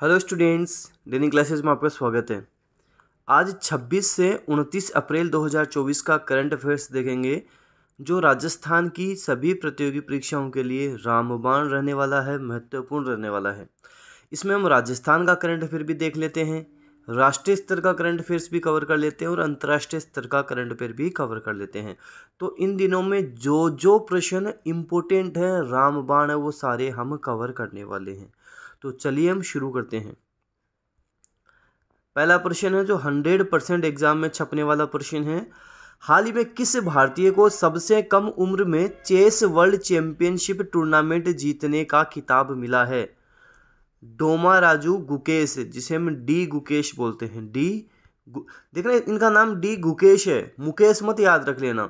hello students डेनिंग classes में आपका स्वागत है आज 26 से 29 अप्रैल 2024 का करंट अफेयर्स देखेंगे जो राजस्थान की सभी प्रतियोगी परीक्षाओं के लिए रामबाण रहने वाला है महत्वपूर्ण रहने वाला है इसमें हम राजस्थान का करंट अफेयर भी देख लेते हैं राष्ट्रीय स्तर का करंट अफेयर्स भी कवर कर लेते हैं और अंतर्राष्ट्रीय स्तर का करंट अफेयर भी कवर कर लेते हैं तो इन दिनों में जो जो प्रश्न इम्पोर्टेंट हैं रामबाण है वो सारे हम कवर करने वाले हैं तो चलिए हम शुरू करते हैं पहला प्रश्न है जो हंड्रेड परसेंट एग्जाम में छपने वाला प्रश्न है हाल ही में किस भारतीय को सबसे कम उम्र में चेस वर्ल्ड चैंपियनशिप टूर्नामेंट जीतने का खिताब मिला है डोमा राजू गुकेश जिसे हम डी गुकेश बोलते हैं डी देखना इनका नाम डी गुकेश है मुकेश मत याद रख लेना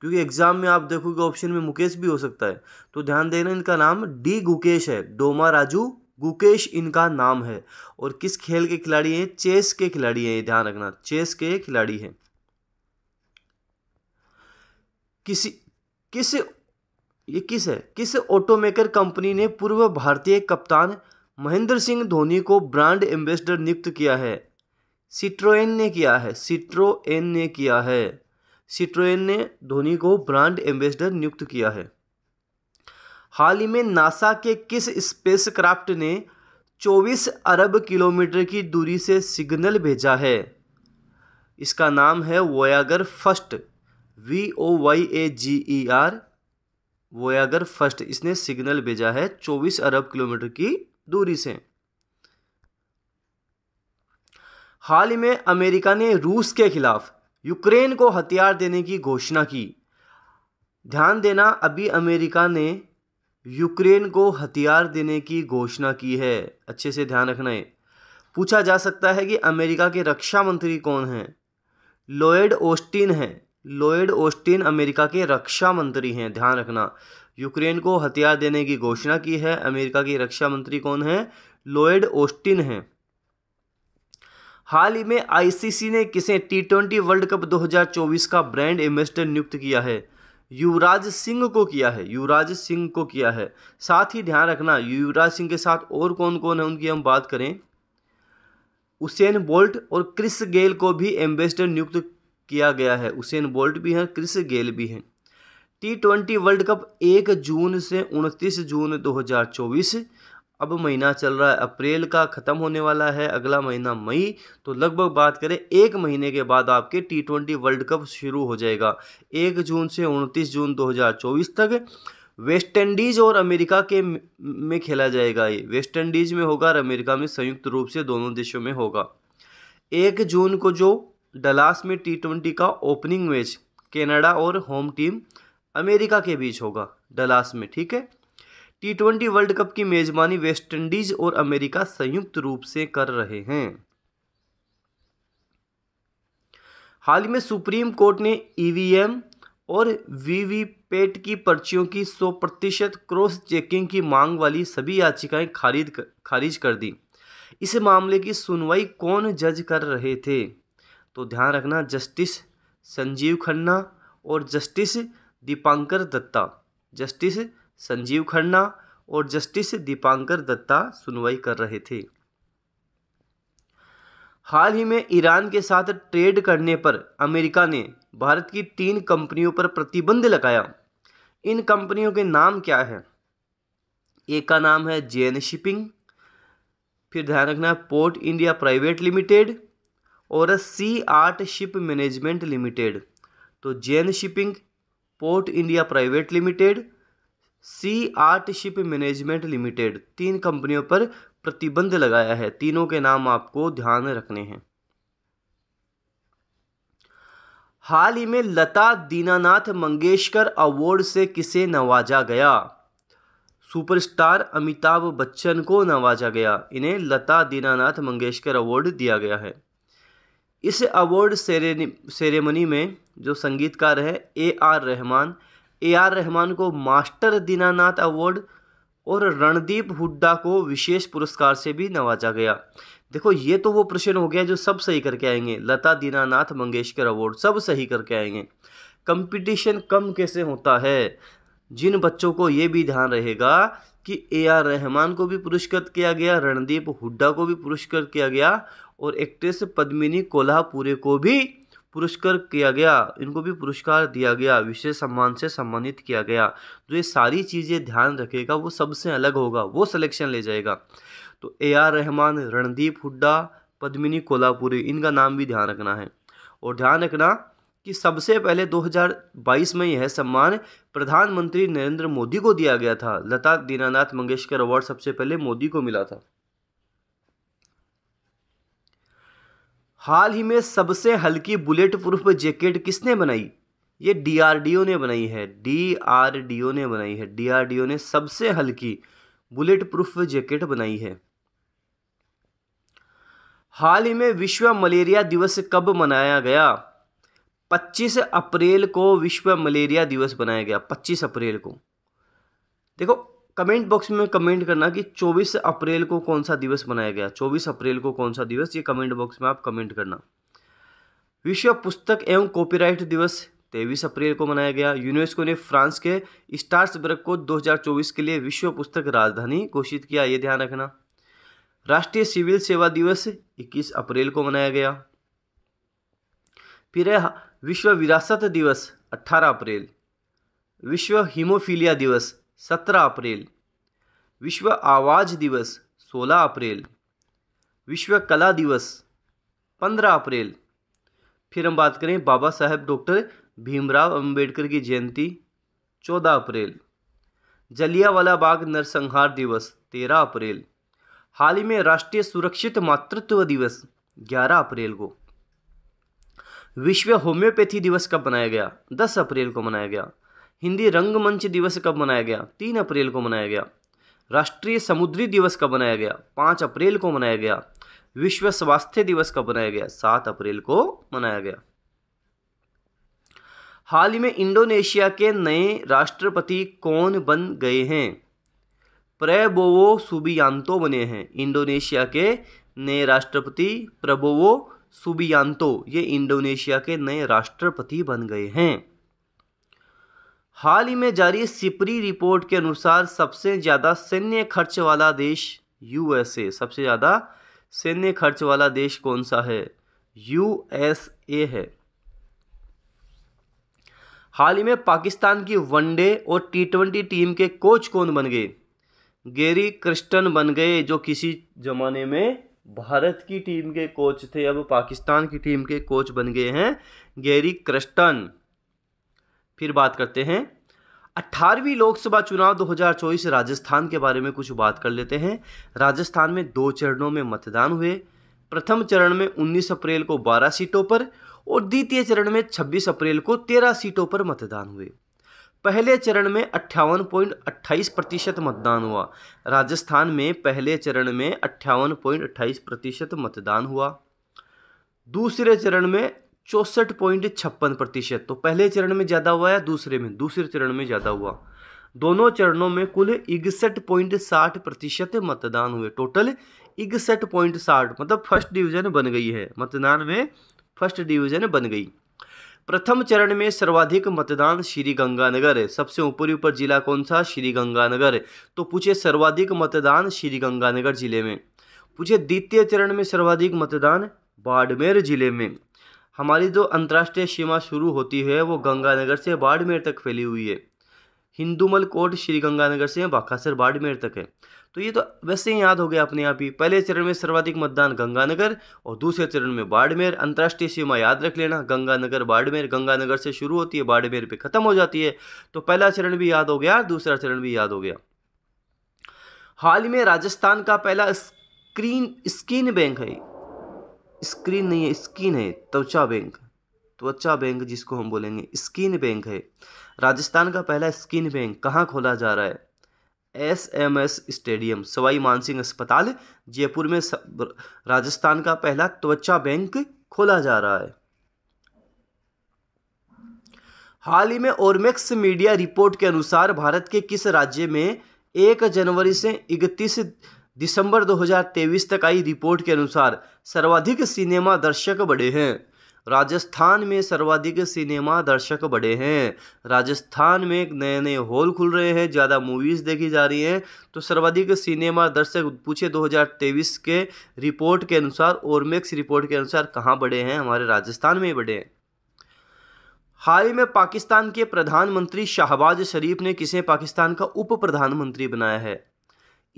क्योंकि एग्जाम में आप देखोगे ऑप्शन में मुकेश भी हो सकता है तो ध्यान देना इनका नाम डी गुकेश है डोमा राजू गुकेश इनका नाम है और किस खेल के खिलाड़ी हैं चेस के खिलाड़ी हैं ये ध्यान रखना चेस के खिलाड़ी हैं किसी किस ये किस है किस ऑटोमेकर कंपनी ने पूर्व भारतीय कप्तान महेंद्र सिंह धोनी को ब्रांड एम्बेसडर नियुक्त किया है सिट्रोएन ने किया है सिट्रोएन ने किया है सिट्रोएन ने धोनी को ब्रांड एम्बेसडर नियुक्त किया है हाल ही में नासा के किस स्पेसक्राफ्ट ने 24 अरब किलोमीटर की दूरी से सिग्नल भेजा है इसका नाम है Voyager first V O Y A G E R Voyager first इसने सिग्नल भेजा है 24 अरब किलोमीटर की दूरी से हाल ही में अमेरिका ने रूस के खिलाफ यूक्रेन को हथियार देने की घोषणा की ध्यान देना अभी अमेरिका ने यूक्रेन को हथियार देने की घोषणा की है अच्छे से ध्यान रखना है पूछा जा सकता है कि अमेरिका के रक्षा मंत्री कौन हैं लॉयड ओस्टिन हैं लॉयड ओस्टिन अमेरिका के रक्षा मंत्री हैं ध्यान रखना यूक्रेन को हथियार देने की घोषणा की है अमेरिका के रक्षा मंत्री कौन हैं लॉयड ओस्टिन हैं हाल ही में आईसीसी ने किसे टी ट्वेंटी वर्ल्ड कप 2024 का ब्रांड एम्बेसडर नियुक्त किया है युवराज सिंह को किया है युवराज सिंह को किया है साथ ही ध्यान रखना युवराज सिंह के साथ और कौन कौन है उनकी हम बात करें उसेन बोल्ट और क्रिस गेल को भी एम्बेसडर नियुक्त किया गया है उसेन बोल्ट भी हैं क्रिस गेल भी हैं टी ट्वेंटी वर्ल्ड कप एक जून से उनतीस जून दो अब महीना चल रहा है अप्रैल का ख़त्म होने वाला है अगला महीना मई तो लगभग बात करें एक महीने के बाद आपके टी ट्वेंटी वर्ल्ड कप शुरू हो जाएगा एक जून से उनतीस जून 2024 तक वेस्ट इंडीज़ और अमेरिका के में खेला जाएगा ये वेस्ट इंडीज़ में होगा और अमेरिका में संयुक्त रूप से दोनों देशों में होगा एक जून को जो डलास में टी ट्वेंटी का ओपनिंग मैच कनाडा और होम टीम अमेरिका के बीच होगा डलास में ठीक है टी ट्वेंटी वर्ल्ड कप की मेजबानी वेस्टइंडीज और अमेरिका संयुक्त रूप से कर रहे हैं हाल ही में सुप्रीम कोर्ट ने ईवीएम e और वीवीपैट की पर्चियों की 100 प्रतिशत क्रॉस चेकिंग की मांग वाली सभी याचिकाएं खारिज कर, खारिज कर दी इस मामले की सुनवाई कौन जज कर रहे थे तो ध्यान रखना जस्टिस संजीव खन्ना और जस्टिस दीपांकर दत्ता जस्टिस संजीव खन्ना और जस्टिस दीपांकर दत्ता सुनवाई कर रहे थे हाल ही में ईरान के साथ ट्रेड करने पर अमेरिका ने भारत की तीन कंपनियों पर प्रतिबंध लगाया इन कंपनियों के नाम क्या है एक का नाम है जे शिपिंग फिर ध्यान रखना है पोर्ट इंडिया प्राइवेट लिमिटेड और sea art ship management limited तो J shipping port India private limited sea art ship management limited तीन कंपनियों पर प्रतिबंध लगाया है तीनों के नाम आपको ध्यान रखने हैं हाल ही में लता दीनानाथ मंगेशकर अवार्ड से किसे नवाजा गया सुपरस्टार अमिताभ बच्चन को नवाजा गया इन्हें लता दीनानाथ मंगेशकर अवार्ड दिया गया है इस अवार्ड सेरेमनी में जो संगीतकार है A R Rahman A R Rahman को मास्टर दीनानाथ अवार्ड और रणदीप हुड्डा को विशेष पुरस्कार से भी नवाजा गया देखो ये तो वो प्रश्न हो गया जो सब सही करके आएंगे लता दीनानाथ मंगेशकर अवार्ड सब सही करके आएंगे कंपटीशन कम कैसे होता है जिन बच्चों को ये भी ध्यान रहेगा कि ए आर रहमान को भी पुरस्कृत किया गया रणदीप हुड्डा को भी पुरस्कृत किया गया और एक्ट्रेस पद्मिनी कोल्हापुरे को भी पुरस्कार किया गया इनको भी पुरस्कार दिया गया विशेष सम्मान से सम्मानित किया गया जो तो ये सारी चीज़ें ध्यान रखेगा वो सबसे अलग होगा वो सिलेक्शन ले जाएगा तो ए आर रहमान रणदीप हुड्डा पद्मिनी कोल्हापुरी इनका नाम भी ध्यान रखना है और ध्यान रखना कि सबसे पहले 2022 में यह सम्मान प्रधानमंत्री नरेंद्र मोदी को दिया गया था लता दीनानाथ मंगेशकर अवार्ड सबसे पहले मोदी को मिला था हाल ही में सबसे हल्की बुलेट प्रूफ जैकेट किसने बनाई ये डीआरडीओ ने बनाई है डीआरडीओ ने बनाई है डीआरडीओ ने सबसे हल्की बुलेट प्रूफ जैकेट बनाई है हाल ही में विश्व मलेरिया दिवस कब मनाया गया 25 अप्रैल को विश्व मलेरिया दिवस बनाया गया 25 अप्रैल को देखो कमेंट बॉक्स में कमेंट करना कि 24 अप्रैल को कौन सा दिवस मनाया गया 24 अप्रैल को कौन सा दिवस ये कमेंट बॉक्स में आप कमेंट करना विश्व पुस्तक एवं कॉपीराइट दिवस तेईस अप्रैल को मनाया गया यूनेस्को ने फ्रांस के स्टार्सबर्ग को 2024 के लिए विश्व पुस्तक राजधानी घोषित किया ये ध्यान रखना राष्ट्रीय सिविल सेवा दिवस इक्कीस अप्रैल को मनाया गया फिर विश्व विरासत दिवस अट्ठारह अप्रैल विश्व हीमोफीलिया दिवस सत्रह अप्रैल विश्व आवाज दिवस सोलह अप्रैल विश्व कला दिवस पंद्रह अप्रैल फिर हम बात करें बाबा साहेब डॉक्टर भीमराव अंबेडकर की जयंती चौदह अप्रैल जलियावाला बाग नरसंहार दिवस तेरह अप्रैल हाल ही में राष्ट्रीय सुरक्षित मातृत्व दिवस ग्यारह अप्रैल को विश्व होम्योपैथी दिवस कब मनाया गया दस अप्रैल को मनाया गया हिंदी रंगमंच दिवस कब मनाया गया तीन अप्रैल को मनाया गया राष्ट्रीय समुद्री दिवस कब मनाया गया पाँच अप्रैल को मनाया गया विश्व स्वास्थ्य दिवस कब मनाया गया सात अप्रैल को मनाया गया हाल ही में इंडोनेशिया के नए राष्ट्रपति कौन बन गए हैं प्रबोवो सुबियांतो बने हैं इंडोनेशिया के नए राष्ट्रपति प्रबोवो सुबियांतो ये इंडोनेशिया के नए राष्ट्रपति बन गए हैं हाल ही में जारी सिपरी रिपोर्ट के अनुसार सबसे ज़्यादा सैन्य खर्च वाला देश यूएसए सबसे ज़्यादा सैन्य खर्च वाला देश कौन सा है यूएसए है हाल ही में पाकिस्तान की वनडे और टी ट्वेंटी टीम के कोच कौन बन गए गेरी क्रिस्टन बन गए जो किसी ज़माने में भारत की टीम के कोच थे अब पाकिस्तान की टीम के कोच बन गए हैं गेरी क्रिस्टन फिर बात करते हैं अट्ठारहवीं लोकसभा चुनाव 2024 राजस्थान के बारे में कुछ बात कर लेते हैं राजस्थान में दो चरणों में मतदान हुए प्रथम चरण में 19 अप्रैल को 12 सीटों पर और द्वितीय चरण में 26 अप्रैल को 13 सीटों पर मतदान हुए पहले चरण में अट्ठावन पॉइंट प्रतिशत मतदान हुआ राजस्थान में पहले चरण में अट्ठावन पॉइंट अट्ठाईस प्रतिशत मतदान हुआ दूसरे चरण में चौंसठ पॉइंट छप्पन प्रतिशत तो पहले चरण में ज़्यादा हुआ या दूसरे में दूसरे चरण में ज़्यादा हुआ दोनों चरणों में कुल इकसठ पॉइंट साठ प्रतिशत मतदान हुए टोटल इकसठ पॉइंट साठ मतलब फर्स्ट डिवीजन बन गई है मतदान में फर्स्ट डिवीजन बन गई प्रथम चरण में सर्वाधिक मतदान श्री गंगानगर सबसे ऊपरी ऊपर जिला कौन सा श्री गंगानगर तो पूछे सर्वाधिक मतदान श्री गंगानगर जिले में पूछे द्वितीय चरण में सर्वाधिक मतदान बाड़मेर जिले में हमारी जो अंतर्राष्ट्रीय सीमा शुरू होती है वो गंगानगर से बाड़मेर तक फैली हुई है हिंदूमल कोट श्री गंगानगर से बाकासर बाड़मेर तक है तो ये तो वैसे ही याद हो गया अपने आप ही पहले चरण में सर्वाधिक मतदान गंगानगर और दूसरे चरण में बाड़मेर अंतर्राष्ट्रीय सीमा याद रख लेना गंगानगर बाड़मेर गंगानगर से शुरू होती है बाड़मेर पे ख़त्म हो जाती है तो पहला चरण भी याद हो गया दूसरा चरण भी याद हो गया हाल ही में राजस्थान का पहला स्क्रीन स्किन बैंक है स्क्रीन नहीं है स्किन है त्वचा बैंक त्वचा बैंक जिसको हम बोलेंगे स्किन बैंक है राजस्थान का पहला स्किन बैंक कहाँ खोला जा रहा है S M S stadium Sawai Mansingh अस्पताल जयपुर में राजस्थान का पहला त्वचा बैंक खोला जा रहा है हाल ही में ओरमेक्स मीडिया रिपोर्ट के अनुसार भारत के किस राज्य में एक जनवरी से इकतीस दिसंबर 2023 तक आई रिपोर्ट के अनुसार सर्वाधिक सिनेमा दर्शक बढ़े हैं राजस्थान में सर्वाधिक सिनेमा दर्शक बढ़े हैं राजस्थान में नए नए हॉल खुल रहे हैं ज़्यादा मूवीज़ देखी जा रही हैं तो सर्वाधिक सिनेमा दर्शक पूछे 2023 के रिपोर्ट के अनुसार ओरमेक्स रिपोर्ट के अनुसार कहाँ बढ़े हैं हमारे राजस्थान में बढ़े हैं हाल ही में पाकिस्तान के प्रधानमंत्री शाहबाज शरीफ ने किसे पाकिस्तान का उप प्रधानमंत्री बनाया है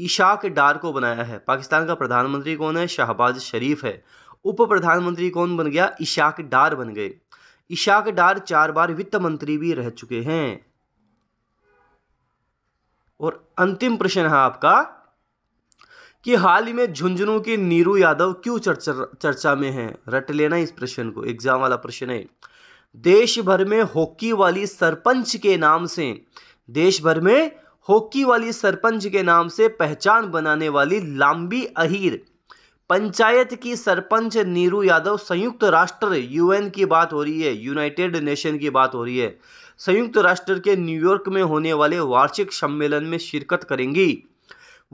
इशाक डार को बनाया है पाकिस्तान का प्रधानमंत्री कौन है शाहबाज शरीफ है उप प्रधानमंत्री कौन बन गया इशाक डार बन गए इशाक डार चार बार वित्त मंत्री भी रह चुके हैं और अंतिम प्रश्न है आपका कि हाल ही में झुंझुनू के नीरू यादव क्यों चर्चा चर्चा में हैं रट लेना इस प्रश्न को एग्जाम वाला प्रश्न है देश भर में हॉकी वाली सरपंच के नाम से देश भर में हॉकी वाली सरपंच के नाम से पहचान बनाने वाली लांबी अहीर पंचायत की सरपंच नीरू यादव संयुक्त राष्ट्र यूएन की बात हो रही है यूनाइटेड नेशन की बात हो रही है संयुक्त राष्ट्र के न्यूयॉर्क में होने वाले वार्षिक सम्मेलन में शिरकत करेंगी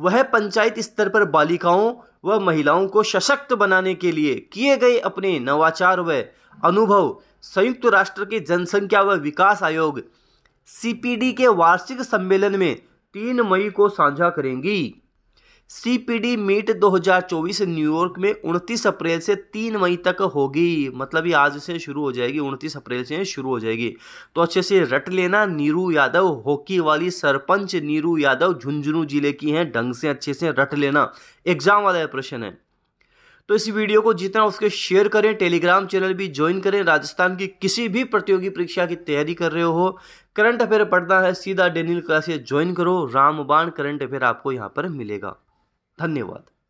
वह पंचायत स्तर पर बालिकाओं व महिलाओं को सशक्त बनाने के लिए किए गए अपने नवाचार व अनुभव संयुक्त राष्ट्र के जनसंख्या व विकास आयोग सीपीडी के वार्षिक सम्मेलन में तीन मई को साझा करेंगी सीपीडी मीट 2024 न्यूयॉर्क में 29 अप्रैल से 3 मई तक होगी मतलब ये आज से शुरू हो जाएगी 29 अप्रैल से शुरू हो जाएगी तो अच्छे से रट लेना नीरू यादव हॉकी वाली सरपंच नीरू यादव झुंझुनू जिले की हैं ढंग से अच्छे से रट लेना एग्जाम वाला प्रश्न है तो इस वीडियो को जितना उसके शेयर करें टेलीग्राम चैनल भी ज्वाइन करें राजस्थान की किसी भी प्रतियोगी परीक्षा की तैयारी कर रहे हो करंट अफेयर पढ़ना है सीधा डेनियल क्लासेज ज्वाइन करो रामबाण करंट अफेयर आपको यहाँ पर मिलेगा धन्यवाद